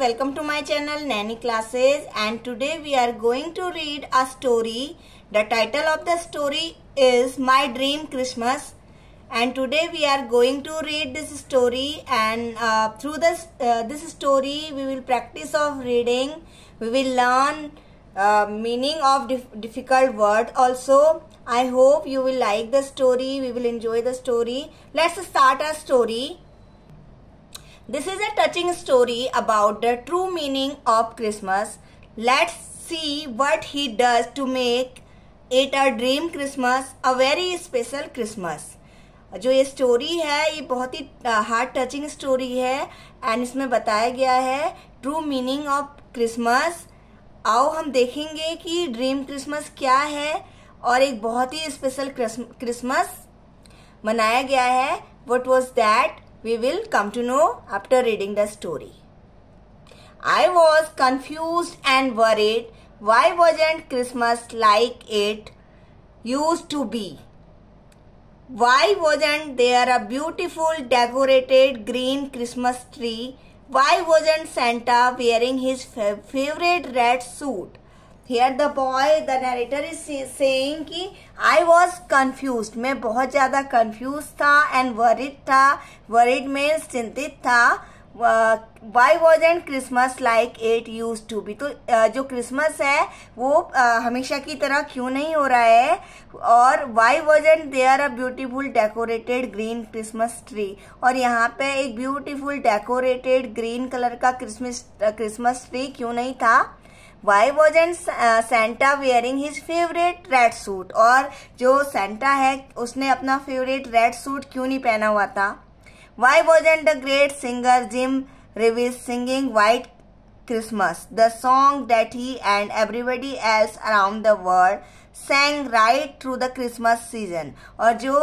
welcome to my channel Nanny Classes and today we are going to read a story. The title of the story is My Dream Christmas and today we are going to read this story and uh, through this, uh, this story we will practice of reading. We will learn uh, meaning of dif difficult word also. I hope you will like the story. We will enjoy the story. Let's start our story. This is a touching story about the true meaning of Christmas let's see what he does to make it a dream Christmas a very special Christmas जो ये story है ये बहुत ही hard touching story है एंड इसमें बताया गया है ट्रू मीनिंग ऑफ क्रिसमस आओ हम देखेंगे कि ड्रीम क्रिसमस क्या है और एक बहुत ही स्पेशल क्रिसमस मनाया गया है what was that we will come to know after reading the story. I was confused and worried. Why wasn't Christmas like it used to be? Why wasn't there a beautiful decorated green Christmas tree? Why wasn't Santa wearing his favorite red suit? Here the boy the narrator is saying कि I was confuse मैं बहुत ज़्यादा confuse था and worried था worried में चिंतित था why wasn't Christmas like it used to be तो uh, जो क्रिसमस है वो uh, हमेशा की तरह क्यों नहीं हो रहा है और why wasn't there a beautiful decorated green Christmas tree और यहाँ पे एक ब्यूटीफुल डेकोरेटेड ग्रीन कलर का क्रिसमस क्रिसमस ट्री क्यों नहीं था why wasn't Santa wearing his favourite red suit और जो सेंटा है उसने अपना फेवरेट रेड सूट क्यों नहीं पहना हुआ था why wasn't the great singer Jim Reeves singing white Christmas the song that he and everybody else around the world sang right through the Christmas season और जो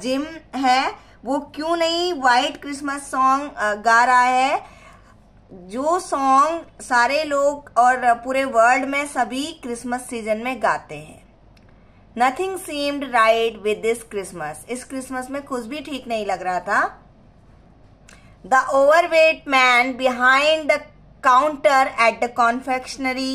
जिम uh, है वो क्यों नहीं वाइट क्रिसमस सॉन्ग गा रहा है जो सॉन्ग सारे लोग और पूरे वर्ल्ड में सभी क्रिसमस सीजन में गाते हैं nothing seemed right with this Christmas इस क्रिसमस में कुछ भी ठीक नहीं लग रहा था the overweight man behind the counter at the confectionery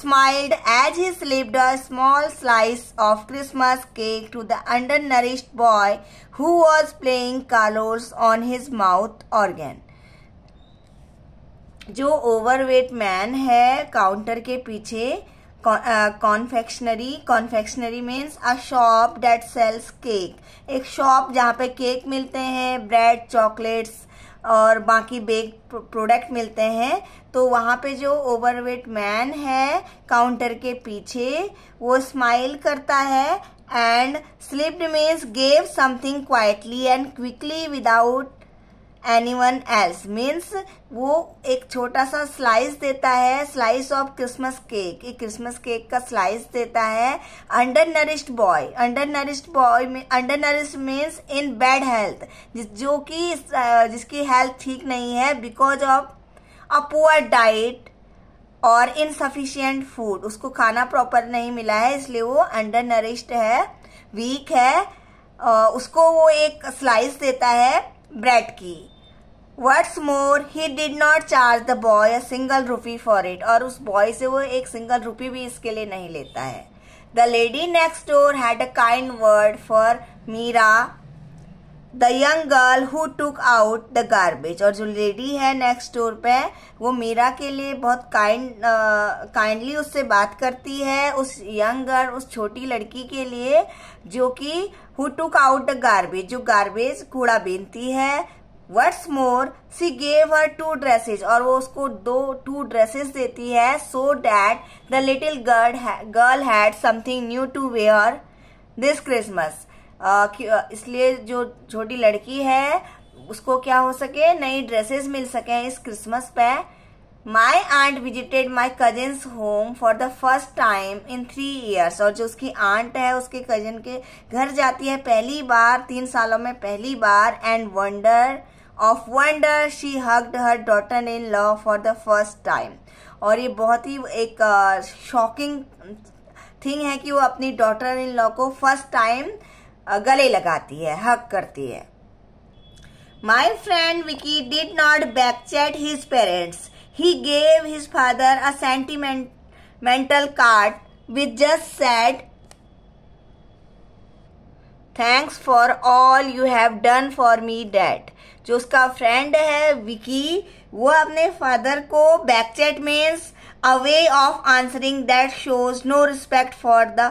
smiled as he slipped a small slice of Christmas cake to the undernourished boy who was playing carols on his mouth organ जो overweight man है counter के पीछे confectionery confectionery means a shop that sells cake एक shop जहाँ पे cake मिलते हैं bread chocolates और बाकी बेक प्रोडक्ट मिलते हैं तो वहाँ पे जो ओवरवेट मैन है काउंटर के पीछे वो स्माइल करता है and slipped means gave something quietly and quickly without anyone else means वो एक छोटा सा स्लाइस देता है स्लाइस ऑफ क्रिसमस केक एक क्रिसमस केक का स्लाइस देता है undernourished boy undernourished boy undernourished means in bad health जो कि जिसकी हेल्थ ठीक नहीं है because of a poor diet और इनसफिशियंट फूड उसको खाना प्रॉपर नहीं मिला है इसलिए वो अंडर नरिश्ड है वीक है उसको वो एक स्लाइस देता है ब्रेड की what's more he did not charge the boy a single rupee for it और उस बॉय से वो एक सिंगल रुपी भी इसके लिए नहीं लेता है the lady next door had a kind word for Meera the young girl who took out the garbage और जो लेडी है नेक्स्ट डोर पे वो मीरा के लिए बहुत काइंड काइंडली uh, उससे बात करती है उस यंग गर्ल उस छोटी लड़की के लिए जो कि who took out the garbage जो गार्बेज कूड़ा बीनती है what's more she gave her two dresses और वो उसको दो टू ड्रेसेस देती है so that the little gird girl had something new to wear this Christmas इसलिए जो छोटी लड़की है उसको क्या हो सके नई ड्रेसेस मिल सके इस क्रिसमस पे my aunt visited my cousins home for the first time in three years और जो उसकी आंट है उसके कजिन के घर जाती है पहली बार तीन सालों में पहली बार and wonder of wonder she hugged her daughter in law for the first time और ये बहुत ही एक शॉकिंग थिंग है कि वो अपनी डॉटर इन लॉ को फर्स्ट टाइम गले लगाती है हक करती है my friend Vicky did not backchat his parents he gave his father a sentimental card with just said thanks for all you have done for me that जो उसका friend है विकी वो अपने फादर को backchat means a way of answering that shows no respect for the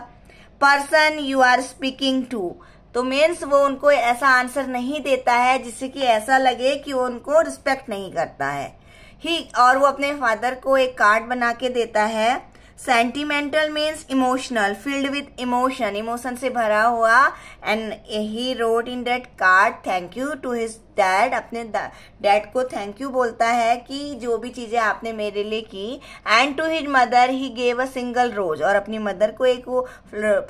person you are speaking to तो means वो उनको ऐसा आंसर नहीं देता है जिससे कि ऐसा लगे कि वो उनको रिस्पेक्ट नहीं करता है ही और वो अपने फादर को एक कार्ड बना के देता है sentimental means emotional filled with emotion emotion से भरा हुआ and he wrote in that card thank you to his dad अपने डैड को थैंक यू बोलता है कि जो भी चीज़ें आपने मेरे लिए की and to his mother he gave a single rose और अपनी मदर को एक वो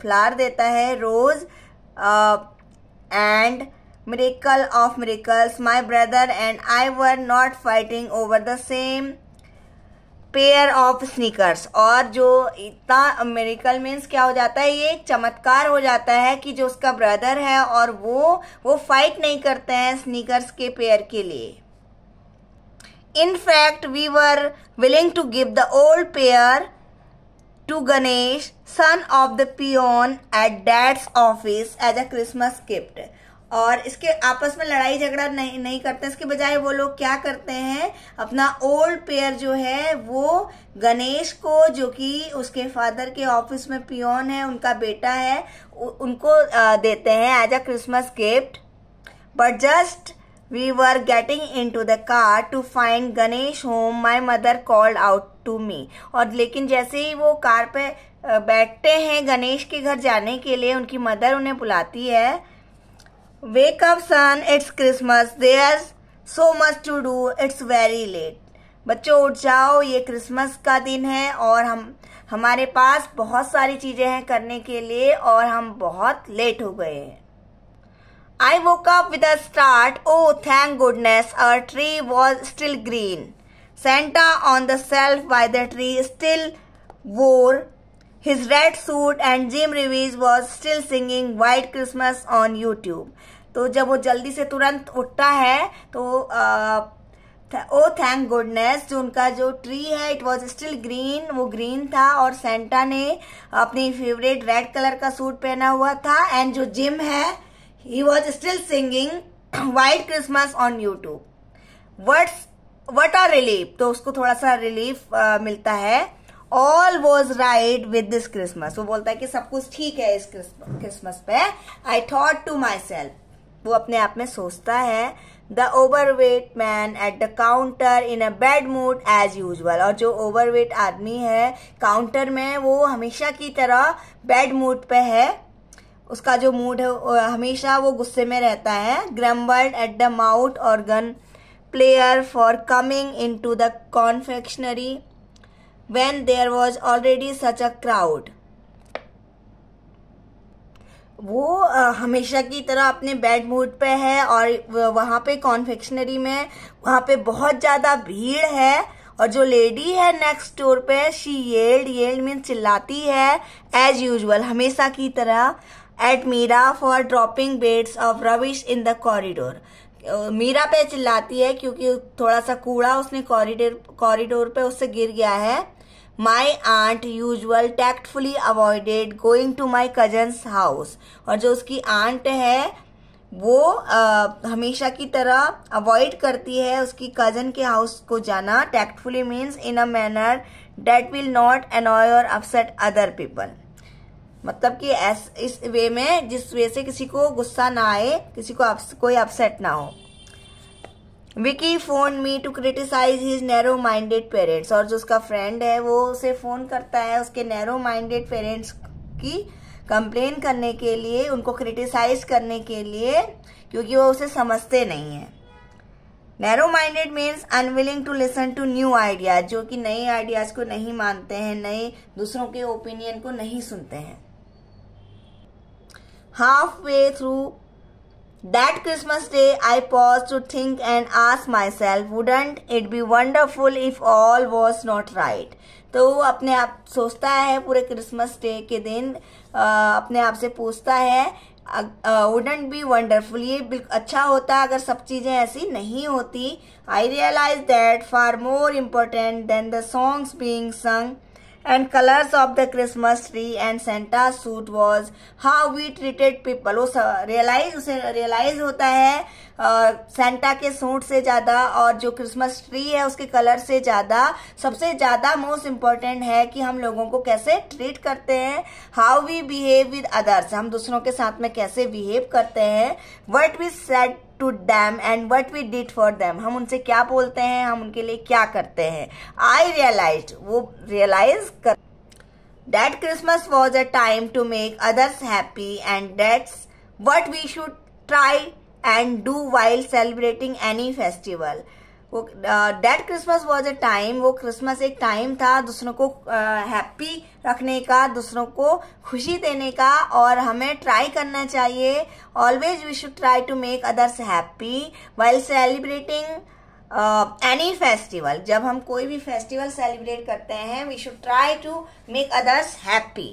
फ्लार देता है rose and miracle of miracles my brother and I were not fighting over the same pair of sneakers और जो इतना मेरिकल मीन्स क्या हो जाता है ये एक चमत्कार हो जाता है कि जो उसका ब्रदर है और वो वो फाइट नहीं करते हैं स्नीकर्स के पेयर के लिए in fact we were willing to give the old pair to Ganesh son of the peon at dad's office as a Christmas gift और इसके आपस में लड़ाई झगड़ा नहीं नहीं करते इसके बजाय वो लोग क्या करते हैं अपना ओल्ड पेयर जो है वो गणेश को जो कि उसके फादर के ऑफिस में पियोन है उनका बेटा है उनको देते हैं as a Christmas gift but just we were getting into the car to find Ganesh home my mother called out to me और लेकिन जैसे ही वो कार पे बैठते हैं गणेश के घर जाने के लिए उनकी मदर उन्हें बुलाती है Wake up, son. It's Christmas. There's so much to do. It's very late. बच्चों उठ जाओ ये क्रिसमस का दिन है और हम हमारे पास बहुत सारी चीज़ें हैं करने के लिए और हम बहुत लेट हो गए हैं I woke up with a start oh thank goodness a tree was still green Santa on the shelf by the tree still wore his red suit and Jim Reeves was still singing White Christmas on YouTube. तो जब वो जल्दी से तुरंत उठता है तो ओ thank goodness जो उनका जो ट्री है इट वाज स्टिल ग्रीन वो ग्रीन था और सेंटा ने अपनी फेवरेट रेड कलर का सूट पहना हुआ था एंड जो जिम है he was still singing white Christmas on YouTube words what are relief तो उसको थोड़ा सा रिलीफ मिलता है all was right with this Christmas वो बोलता है कि सब कुछ ठीक है इस क्रिसमस पे I thought to myself वो अपने आप में सोचता है the overweight man at the counter in a bad mood as usual और जो ओवर वेट आदमी है काउंटर में वो हमेशा की तरह बैड मूड पे है उसका जो मूड है हमेशा वो गुस्से में रहता है grumbled at the mouth organ player for coming into the confectionery when there was already such a crowd. वो हमेशा की तरह अपने बैड मूड पे है और वहाँ पे कॉन्फेक्शनरी में वहाँ पे बहुत ज़्यादा भीड़ है और जो लेडी है नेक्स्ट डोर पे शी येल्ड येल्ड मीन चिल्लाती है एज यूजल हमेशा की तरह at Meera for dropping bits of rubbish in the corridor Meera पे चिल्लाती है क्योंकि थोड़ा सा कूड़ा उसने कॉरिडोर कॉरिडोर पे उससे गिर गया है my aunt usual tactfully avoided going to my cousins house और जो उसकी आंट है वो आ, हमेशा की तरह अवॉइड करती है उसकी कजन के हाउस को जाना tactfully means in a manner that will not annoy और अपसेट अदर पीपल मतलब कि इस वे में जिस वे से किसी को गुस्सा ना आए किसी को अप्स, कोई अपसेट ना हो Vicky phone me to criticise his narrow minded parents और जो उसका फ्रेंड है वो उसे फोन करता है उसके नैरो माइंडेड पेरेंट्स की कंप्लेन करने के लिए उनको क्रिटिसाइज करने के लिए क्योंकि वो उसे समझते नहीं है narrow minded means unwilling to listen to new ideas जो कि नए आइडियाज को नहीं मानते हैं नए दूसरों के ओपिनियन को नहीं सुनते हैं halfway through That Christmas day, I paused to think and ask myself, wouldn't it be wonderful if all was not right? तो वो अपने आप सोचता है पूरे क्रिसमस डे के दिन आ, अपने आप से पूछता है वुडेंट बी वंडरफुल ये अच्छा होता अगर सब चीज़ें ऐसी नहीं होती I realise that far more important than the songs being sung and colours of the Christmas tree and Santa suit was how we treated people वो रियलाइज उसे रियलाइज होता है सेंटा के सूट से ज़्यादा और जो क्रिसमस ट्री है उसके कलर से ज़्यादा सबसे ज़्यादा मोस्ट इम्पॉर्टेंट है कि हम लोगों को कैसे ट्रीट करते हैं how we behave with others हम दूसरों के साथ में कैसे बिहेव करते हैं what we said to them and what we did for them हम उनसे क्या बोलते हैं हम उनके लिए क्या करते हैं आई रियलाइज वो रियलाइज कर that Christmas was a time to make others happy and that's what we should try and do while celebrating any festival. वो that Christmas was a time वो क्रिसमस एक टाइम था दूसरों को happy uh, रखने का दूसरों को खुशी देने का और हमें ट्राई करना चाहिए always we should try to make others happy while celebrating any festival जब हम कोई भी फेस्टिवल सेलिब्रेट करते हैं we should try to make others happy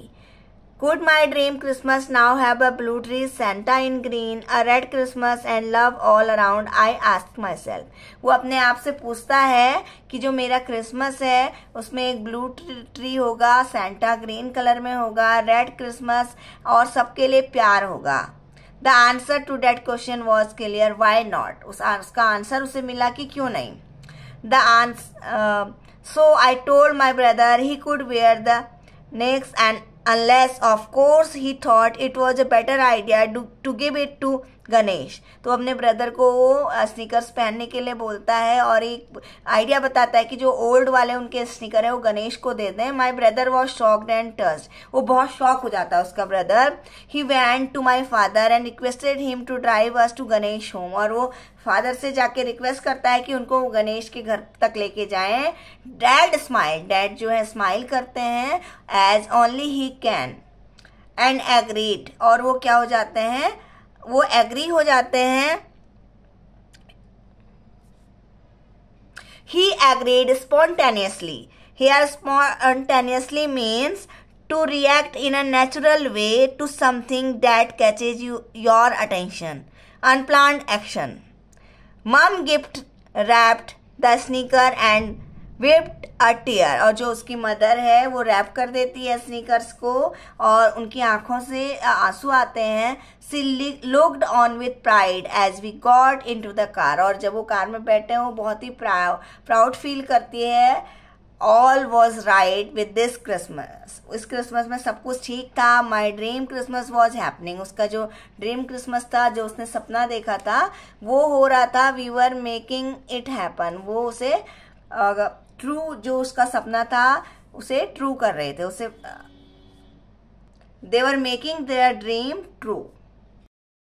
Could my dream Christmas now have a blue tree, Santa in green, a red Christmas and love all around? I ask myself. वो अपने आप से पूछता है कि जो मेरा क्रिसमस है उसमें एक ब्लू ट्री होगा सेंटा ग्रीन कलर में होगा रेड क्रिसमस और सबके लिए प्यार होगा the answer to that question was clear why not उसका आंसर उसे मिला कि क्यों नहीं the answer so I told my brother he could wear the next and unless of course he thought it was a better idea to, to give it to Ganesh तो अपने brother को sneakers पहनने के लिए बोलता है और एक आइडिया बताता है कि जो ओल्ड वाले उनके स्निकर है वो गणेश को दे दें my brother was shocked and टस्ट वो बहुत शॉक हो जाता है उसका brother he went to my father and requested him to drive us to Ganesh home और वो फादर से जाके रिक्वेस्ट करता है कि उनको गणेश के घर तक लेके जाए डैड स्माइल डैड जो है स्माइल करते हैं as only he can and agreed और वो क्या हो जाते हैं वो एग्री हो जाते हैं he agreed spontaneously here spontaneously means to react in a natural way to something that catches you, your attention. Unplanned action. Mom gift wrapped the sneaker and whipped a tear और जो उसकी mother है वो rap कर देती है sneakers को और उनकी आंखों से आंसू आते हैं she looked on with pride as we got into the car और जब वो कार में बैठे हैं वो बहुत ही प्राउड फील करती है all was right with this Christmas इस क्रिसमस में सब कुछ ठीक था my dream Christmas was happening उसका जो ड्रीम क्रिसमस था जो उसने सपना देखा था वो हो रहा था we were making it happen वो उसे ट्रू जो उसका सपना था उसे ट्रू कर रहे थे उसे they were making their dream true